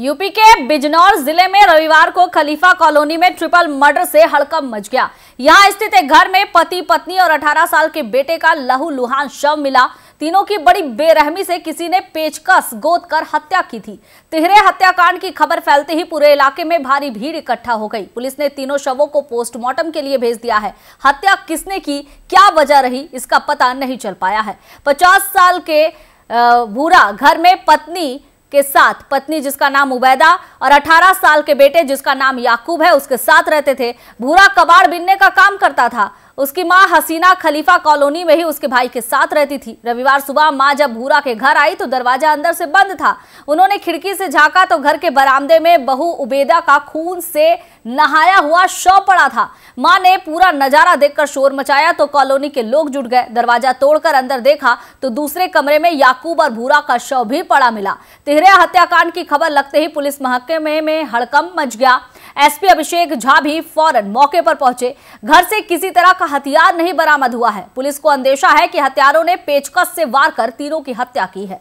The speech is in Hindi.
यूपी के बिजनौर जिले में रविवार को खलीफा कॉलोनी में ट्रिपल मर्डर से हड़कम मच गया यहां स्थित एक घर में पति पत्नी और 18 साल के बेटे का लहू लुहान शव मिला तीनों की बड़ी बेरहमी से किसी ने पेचकस गोद कर हत्या की थी तिहरे हत्याकांड की खबर फैलते ही पूरे इलाके में भारी भीड़ इकट्ठा हो गई पुलिस ने तीनों शवों को पोस्टमार्टम के लिए भेज दिया है हत्या किसने की क्या वजह रही इसका पता नहीं चल पाया है पचास साल के भूरा घर में पत्नी के साथ पत्नी जिसका नाम उबैदा और 18 साल के बेटे जिसका नाम याकूब है उसके साथ रहते थे भूरा कबाड़ बिनने का काम करता था उसकी मां हसीना खलीफा कॉलोनी में ही उसके भाई के साथ रहती थी रविवार सुबह मां जब भूरा के घर आई तो दरवाजा अंदर से बंद था उन्होंने खिड़की से झांका तो घर के बरामदे में बहू उबेदा का खून से नहाया हुआ शव पड़ा था मां ने पूरा नजारा देखकर शोर मचाया तो कॉलोनी के लोग जुट गए दरवाजा तोड़कर अंदर देखा तो दूसरे कमरे में याकूब और भूरा का शव भी पड़ा मिला तिहरे हत्याकांड की खबर लगते ही पुलिस महकमे में, में हड़कंप मच गया एसपी अभिषेक झा भी फौरन मौके पर पहुंचे घर से किसी तरह का हथियार नहीं बरामद हुआ है पुलिस को अंदेशा है कि हथियारों ने पेचकस से वार कर तीनों की हत्या की है